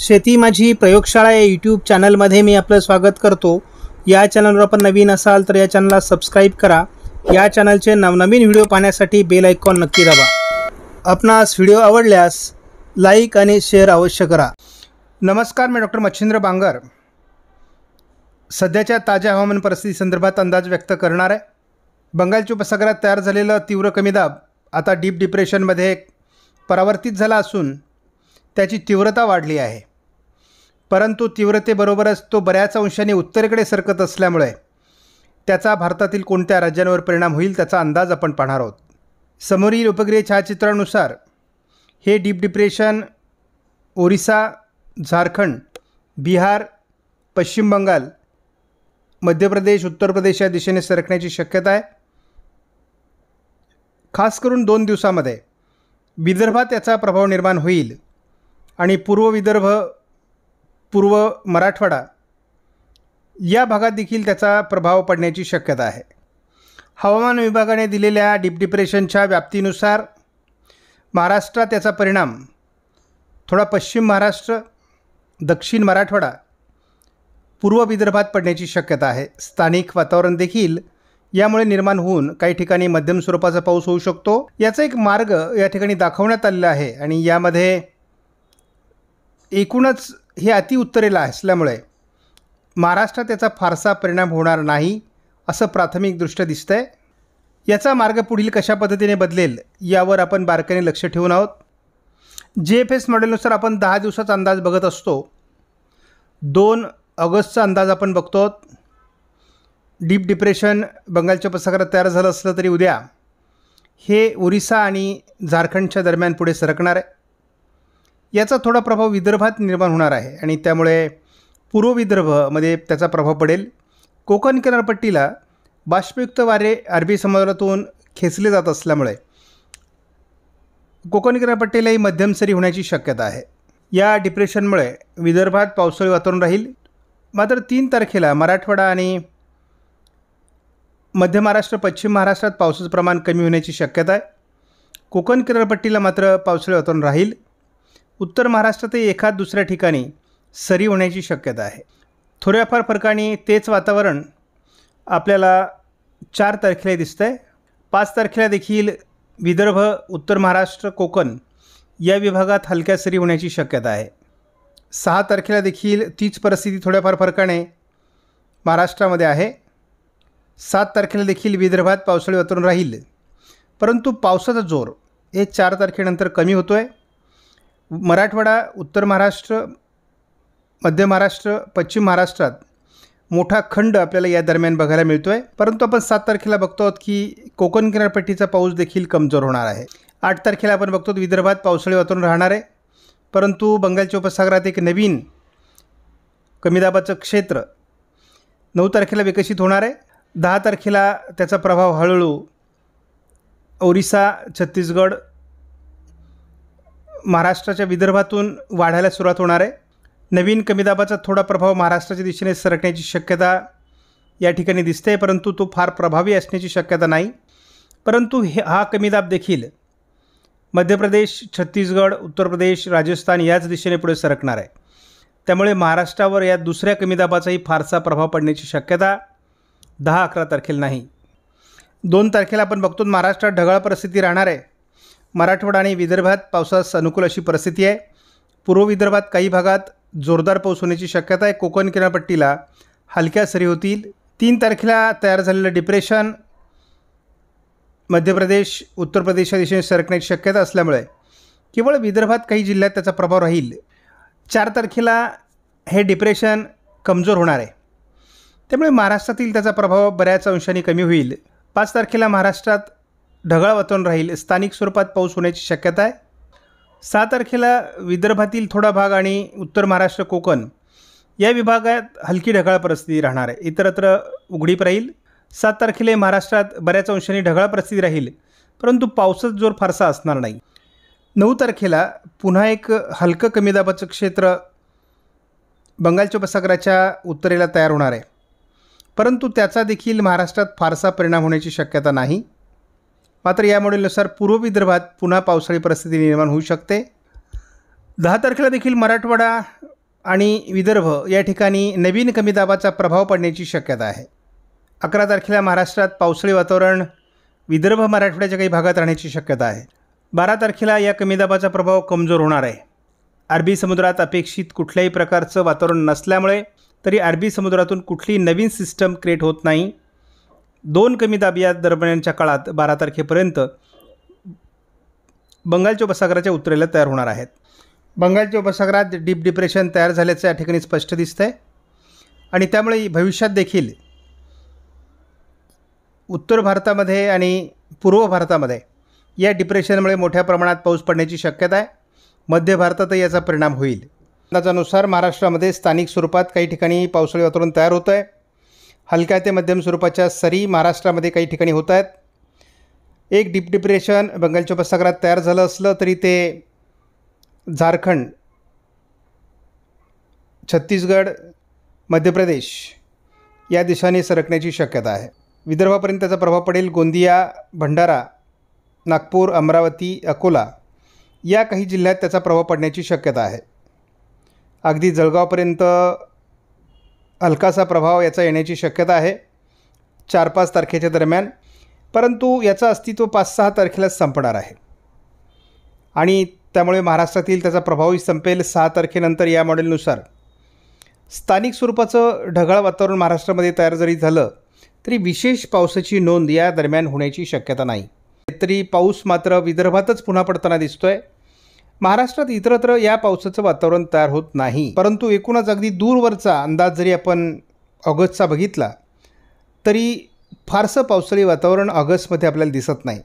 शेती माझी प्रयोगशाळा या यूट्यूब चॅनलमध्ये मी आपलं स्वागत करतो या चॅनलवर आपण नवीन असाल तर या चॅनलला सबस्क्राईब करा या चॅनलचे नवनवीन व्हिडिओ पाहण्यासाठी बेल आयकॉन नक्की दाबा आपणास व्हिडिओ आवडल्यास लाईक आणि शेअर अवश्य करा नमस्कार मी डॉक्टर मच्छिंद्र बांगर सध्याच्या ताज्या हवामान परिस्थितीसंदर्भात अंदाज व्यक्त करणार आहे बंगालच्या उपसागरात तयार झालेलं तीव्र कमी दाब आता डीप डिप्रेशनमध्ये परावर्तित झाला असून त्याची तीव्रता वाढली आहे परंतु तीव्रतेबरोबरच तो बऱ्याच अंशाने उत्तरेकडे सरकत असल्यामुळे त्याचा भारतातील कोणत्या राज्यांवर परिणाम होईल त्याचा अंदाज आपण पाहणार आहोत समोरील उपग्रह छायाचित्रानुसार हे डीप डिप्रेशन ओरिसा झारखंड बिहार पश्चिम बंगाल मध्य प्रदेश उत्तर प्रदेश या दिशेने सरकण्याची शक्यता आहे खास करून दोन दिवसामध्ये विदर्भात याचा प्रभाव निर्माण होईल आणि पूर्व विदर्भ पूर्व मराठवाडा या भागात देखील त्याचा प्रभाव पडण्याची शक्यता आहे हवामान विभागाने दिलेल्या डीप डिप्रेशनच्या व्याप्तीनुसार महाराष्ट्रात त्याचा परिणाम थोडा पश्चिम महाराष्ट्र दक्षिण मराठवाडा पूर्व विदर्भात पडण्याची शक्यता आहे स्थानिक वातावरण देखील यामुळे निर्माण होऊन काही ठिकाणी मध्यम स्वरूपाचा पाऊस होऊ शकतो याचा एक मार्ग या ठिकाणी दाखवण्यात आलेला आहे आणि यामध्ये एकूणच हे अति उत्तरेला असल्यामुळे महाराष्ट्रात त्याचा फारसा परिणाम होणार नाही असं प्राथमिकदृष्ट्या दिसतं आहे याचा मार्ग पुढील कशा पद्धतीने बदलेल यावर आपण बारकाईने लक्ष ठेवून आहोत जे एफ एस मॉडेलनुसार आपण दहा दिवसाचा अंदाज बघत असतो दोन ऑगस्टचा अंदाज आपण बघतो आहोत डीप डिप्रेशन बंगालच्या उपसागरात तयार झालं असलं तरी उद्या हे ओरिसा आणि झारखंडच्या दरम्यान पुढे सरकणार आहे याचा थोडा प्रभाव विदर्भात निर्माण होणार आहे आणि त्यामुळे पूर्व विदर्भमध्ये त्याचा प्रभाव पडेल कोकण किनारपट्टीला बाष्पयुक्त वारे अरबी समुद्रातून खेचले जात असल्यामुळे कोकण किनारपट्टीलाही मध्यम सरी होण्याची शक्यता आहे या डिप्रेशनमुळे विदर्भात पावसाळी वातावरण राहील मात्र तीन तारखेला मराठवाडा आणि मध्य महाराष्ट्र पश्चिम महाराष्ट्रात पावसाचं प्रमाण कमी होण्याची शक्यता आहे कोकण किनारपट्टीला मात्र पावसाळी वातावरण राहील उत्तर महाराष्ट्रातही एखाद दुसऱ्या ठिकाणी सरी होण्याची शक्यता आहे थोड्याफार फरकाने तेच वातावरण आपल्याला चार तारखेला दिसतं आहे पाच तारखेला देखील विदर्भ उत्तर महाराष्ट्र कोकण या विभागात हलक्या सरी होण्याची शक्यता आहे सहा तारखेला देखील तीच परिस्थिती थोड्याफार फरकाने महाराष्ट्रामध्ये आहे सात तारखेला देखील विदर्भात पावसाळी वातावरण राहील परंतु पावसाचा जोर हे चार तारखेनंतर कमी होतो आहे मराठवाडा उत्तर महाराष्ट्र मध्य महाराष्ट्र पश्चिम महाराष्ट्रात मोठा खंड आपल्याला या दरम्यान बघायला मिळतो आहे परंतु आपण सात तारखेला बघतो आहोत की कोकण किनारपट्टीचा पाऊस देखील कमजोर होणार आहे आठ तारखेला आपण बघतो विदर्भात पावसाळी वातावरण राहणार आहे परंतु बंगालच्या उपसागरात एक नवीन कमी दाबाचं क्षेत्र नऊ तारखेला विकसित होणार आहे दहा तारखेला त्याचा प्रभाव हळूहळू ओरिसा छत्तीसगड महाराष्ट्राच्या विदर्भातून वाढायला सुरुवात होणार आहे नवीन कमी दाबाचा थोडा प्रभाव महाराष्ट्राच्या दिशेने सरकण्याची शक्यता या ठिकाणी दिसते परंतु तो फार प्रभावी असण्याची शक्यता नाही परंतु हे हा कमी दाब देखील मध्य प्रदेश छत्तीसगड उत्तर प्रदेश राजस्थान याच दिशेने पुढे सरकणार आहे त्यामुळे महाराष्ट्रावर या दुसऱ्या कमी दाबाचाही फारसा प्रभाव पडण्याची शक्यता दहा अकरा तारखेला नाही दोन तारखेला आपण बघतो महाराष्ट्रात ढगाळ परिस्थिती राहणार आहे मराठवाडा आणि विदर्भात पावसास अनुकूल अशी परिस्थिती आहे पूर्व विदर्भात काही भागात जोरदार पाऊस होण्याची शक्यता आहे कोकण किनारपट्टीला हलक्या सरी होतील तीन तारखेला तयार झालेलं डिप्रेशन मध्य प्रदेश उत्तर प्रदेशच्या दिशेने सरकण्याची शक्यता असल्यामुळे केवळ विदर्भात काही जिल्ह्यात त्याचा प्रभाव राहील चार तारखेला हे डिप्रेशन कमजोर होणार आहे त्यामुळे महाराष्ट्रातील त्याचा प्रभाव बऱ्याच अंशाने कमी होईल पाच तारखेला महाराष्ट्रात ढगाळ वातावरण राहील स्थानिक स्वरूपात पाऊस होण्याची शक्यता आहे सहा तारखेला विदर्भातील थोडा भाग आणि उत्तर महाराष्ट्र कोकण या विभागात हलकी ढगाळ परिस्थिती राहणार आहे इतरत्र उघडीप राहील सात तारखेला महाराष्ट्रात बऱ्याच अंशांनी ढगाळ परिस्थिती राहील परंतु पावसाचा जोर फारसा असणार नाही नऊ तारखेला पुन्हा एक हलकं कमी दाबाचं क्षेत्र बंगालच्या उपसागराच्या उत्तरेला तयार होणार आहे परंतु त्याचा देखील महाराष्ट्रात फारसा परिणाम होण्याची शक्यता नाही मात्र या मॉडेलनुसार पूर्व विदर्भात पुन्हा पावसाळी परिस्थिती निर्माण होऊ शकते दहा तारखेला देखील मराठवाडा आणि विदर्भ या ठिकाणी नवीन कमी दाबाचा प्रभाव पडण्याची शक्यता आहे अकरा तारखेला महाराष्ट्रात पावसाळी वातावरण विदर्भ मराठवाड्याच्या काही भागात राहण्याची शक्यता आहे बारा तारखेला या कमी दाबाचा प्रभाव कमजोर होणार आहे अरबी समुद्रात अपेक्षित कुठल्याही प्रकारचं वातावरण नसल्यामुळे तरी अरबी समुद्रातून कुठली नवीन सिस्टम क्रिएट होत नाही दोन कमी दाब या दरम्यानच्या काळात बारा तारखेपर्यंत बंगालच्या उपसागराच्या उत्तरेला तयार होणार आहेत बंगालच्या उपसागरात डीप डिप्रेशन तयार झाल्याचं या ठिकाणी स्पष्ट दिसतं आहे आणि त्यामुळे भविष्यात देखील उत्तर भारतामध्ये आणि पूर्व भारतामध्ये या डिप्रेशनमुळे मोठ्या प्रमाणात पाऊस पडण्याची शक्यता आहे मध्य भारतातही याचा परिणाम होईल अंदाजानुसार महाराष्ट्रामध्ये स्थानिक स्वरूपात काही ठिकाणी पावसाळी वातावरण तयार होतं आहे हलक्या ते मध्यम स्वरूपाच्या सरी महाराष्ट्रामध्ये काही ठिकाणी होत आहेत एक डीप डिप्रेशन बंगालच्या उपसागरात तयार झालं असलं तरी ते झारखंड छत्तीसगड मध्य प्रदेश या दिशाने सरकण्याची शक्यता आहे विदर्भापर्यंत त्याचा प्रभाव पडेल गोंदिया भंडारा नागपूर अमरावती अकोला या काही जिल्ह्यात त्याचा प्रभाव पडण्याची शक्यता आहे अगदी जळगावपर्यंत हलकासा प्रभाव याचा येण्याची शक्यता आहे चार पाच तारखेच्या दरम्यान परंतु याचं अस्तित्व पाच सहा तारखेलाच संपणार आहे आणि त्यामुळे महाराष्ट्रातील त्याचा प्रभावही संपेल सहा तारखेनंतर या मॉडेलनुसार स्थानिक स्वरूपाचं ढगाळ वातावरण महाराष्ट्रामध्ये तयार जरी झालं तरी विशेष पावसाची नोंद या दरम्यान होण्याची शक्यता नाही तरी पाऊस मात्र विदर्भातच पुन्हा पडताना आहे महाराष्ट्रात इतरत्र या पावसाचं वातावरण तयार होत नाही परंतु एकूणच अगदी दूरवरचा अंदाज जरी आपण ऑगस्टचा बघितला तरी फारसं पावसाळी वातावरण ऑगस्टमध्ये आपल्याला दिसत नाही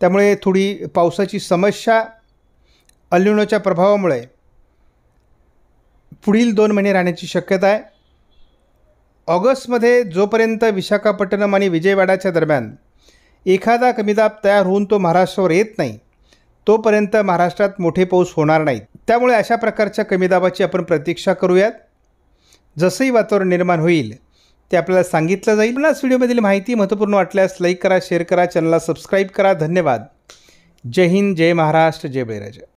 त्यामुळे थोडी पावसाची समस्या अल्युनोच्या प्रभावामुळे पुढील दोन महिने राहण्याची शक्यता आहे ऑगस्टमध्ये जोपर्यंत विशाखापट्टणम आणि विजयवाडाच्या दरम्यान एखादा कमीदाब तयार होऊन तो महाराष्ट्रावर येत नाही तोपर्यंत महाराष्ट्रात मोठे पाऊस होणार नाहीत त्यामुळे अशा प्रकारच्या कमी दाबाची आपण प्रतीक्षा करूयात जसंही वातावरण निर्माण होईल ते आपल्याला सांगितलं जाईल पुन्हा व्हिडिओमधील माहिती महत्त्वपूर्ण वाटल्यास लाईक करा शेअर करा चॅनलला सबस्क्राईब करा धन्यवाद जय हिंद जय महाराष्ट्र जय बैराजा